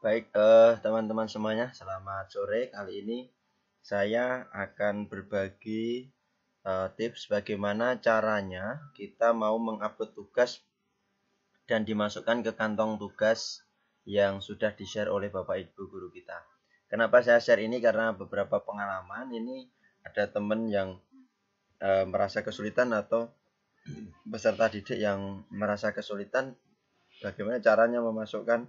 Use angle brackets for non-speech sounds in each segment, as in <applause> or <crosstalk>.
Baik, eh, teman-teman eh, semuanya, selamat sore. Kali ini saya akan berbagi eh, tips bagaimana caranya kita mau mengupload tugas dan dimasukkan ke kantong tugas yang sudah di-share oleh Bapak Ibu guru kita. Kenapa saya share ini? Karena beberapa pengalaman ini ada teman yang eh, merasa kesulitan atau peserta <clears throat> didik yang merasa kesulitan bagaimana caranya memasukkan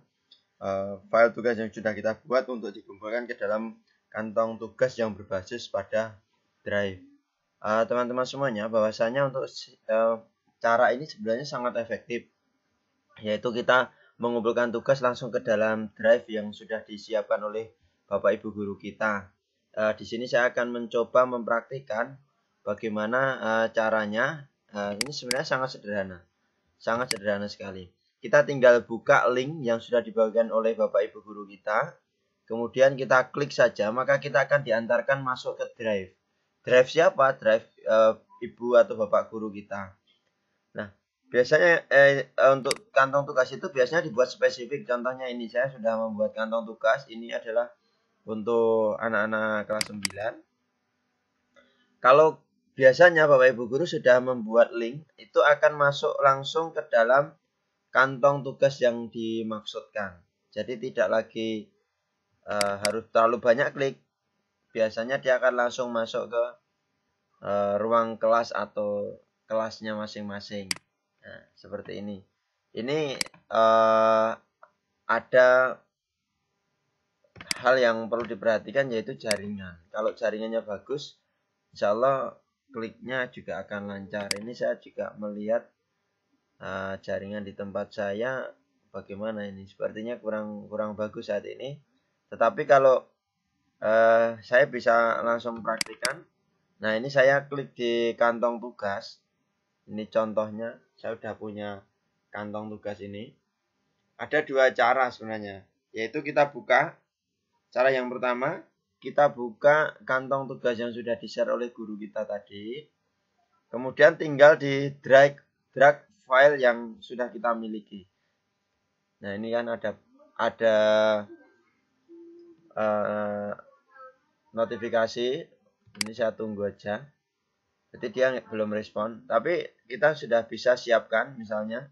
uh, file tugas yang sudah kita buat untuk dikumpulkan ke dalam kantong tugas yang berbasis pada drive. Eh, teman-teman uh, semuanya, bahwasanya untuk uh, cara ini sebenarnya sangat efektif, yaitu kita mengumpulkan tugas langsung ke dalam drive yang sudah disiapkan oleh Bapak Ibu guru kita. Uh, di sini saya akan mencoba mempraktikkan bagaimana uh, caranya. Uh, ini sebenarnya sangat sederhana, sangat sederhana sekali. Kita tinggal buka link yang sudah dibagikan oleh Bapak Ibu guru kita. Kemudian kita klik saja, maka kita akan diantarkan masuk ke drive. Drive siapa? Drive e, ibu atau bapak guru kita. Nah, biasanya eh, eh, untuk kantong tugas itu biasanya dibuat spesifik. Contohnya ini saya sudah membuat kantong tugas. Ini adalah untuk anak-anak kelas 9. Kalau biasanya Bapak Ibu guru sudah membuat link, itu akan masuk langsung ke dalam kantong tugas yang dimaksudkan. Jadi tidak lagi uh, harus terlalu banyak klik. Biasanya dia akan langsung masuk ke uh, ruang kelas atau kelasnya masing-masing. Nah, seperti ini. Ini uh, ada hal yang perlu diperhatikan yaitu jaringan. Kalau jaringannya bagus, insya Allah kliknya juga akan lancar. Ini saya juga melihat Eh, jaringan di tempat saya bagaimana ini sepertinya kurang kurang bagus saat ini tetapi kalau uh, saya bisa langsung praktikan nah ini saya klik di kantong tugas ini contohnya saya sudah punya kantong tugas ini ada dua cara sebenarnya yaitu kita buka cara yang pertama kita buka kantong tugas yang sudah di-share oleh guru kita tadi. Kemudian tinggal di drag drag file yang sudah kita miliki. Nah ini kan ada ada uh, notifikasi. Ini saya tunggu aja. Jadi dia belum respon. Tapi kita sudah bisa siapkan misalnya.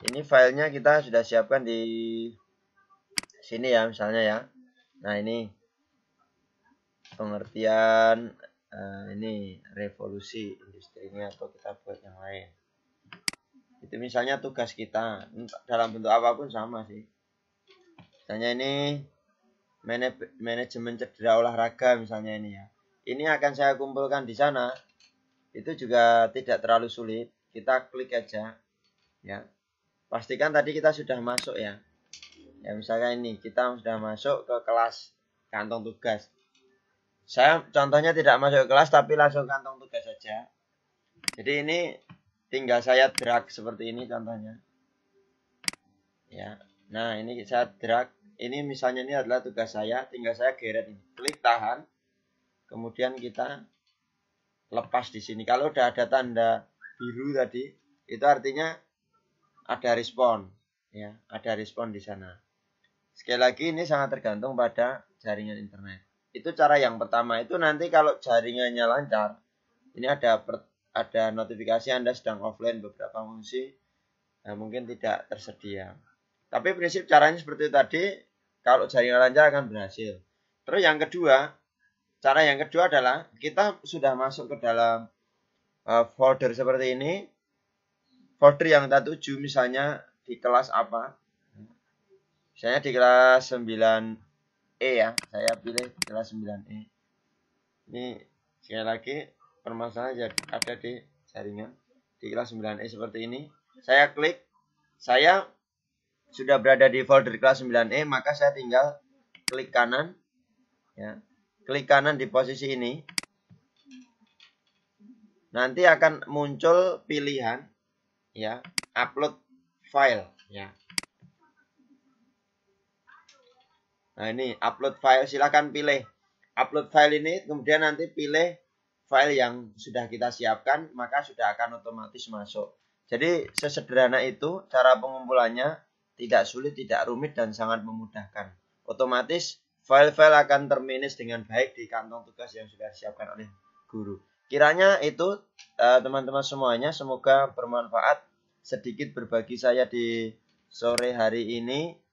Ini filenya kita sudah siapkan di sini ya misalnya ya. Nah ini pengertian uh, ini revolusi industri ini atau kita buat yang lain. Itu misalnya tugas kita dalam bentuk apapun sama sih. Misalnya ini manajemen cedera olahraga misalnya ini ya. Ini akan saya kumpulkan di sana. Itu juga tidak terlalu sulit. Kita klik aja ya. Pastikan tadi kita sudah masuk ya. Ya misalnya ini kita sudah masuk ke kelas kantong tugas. Saya contohnya tidak masuk kelas tapi langsung kantong tugas saja. Jadi ini tinggal saya drag seperti ini contohnya ya nah ini saya drag ini misalnya ini adalah tugas saya tinggal saya geret klik tahan kemudian kita lepas di sini kalau udah ada tanda biru tadi itu artinya ada respon ya ada respon di sana sekali lagi ini sangat tergantung pada jaringan internet itu cara yang pertama itu nanti kalau jaringannya lancar ini ada ada notifikasi Anda sedang offline beberapa fungsi nah, eh, mungkin tidak tersedia. Tapi prinsip caranya seperti tadi, kalau jaringan lancar akan berhasil. Terus yang kedua, cara yang kedua adalah kita sudah masuk ke dalam eh, folder seperti ini. Folder yang kita tuju misalnya di kelas apa? Misalnya di kelas 9E ya, saya pilih kelas 9E. Ini sekali lagi permasalahan ya ada di jaringan di kelas 9E seperti ini. Saya klik, saya sudah berada di folder kelas 9E, maka saya tinggal klik kanan. ya Klik kanan di posisi ini. Nanti akan muncul pilihan ya upload file ya. Nah ini upload file silahkan pilih upload file ini kemudian nanti pilih file yang sudah kita siapkan, maka sudah akan otomatis masuk. Jadi sesederhana itu cara pengumpulannya tidak sulit, tidak rumit dan sangat memudahkan. Otomatis file-file akan terminis dengan baik di kantong tugas yang sudah disiapkan oleh guru. Kiranya itu eh, teman-teman semuanya semoga bermanfaat. Sedikit berbagi saya di sore hari ini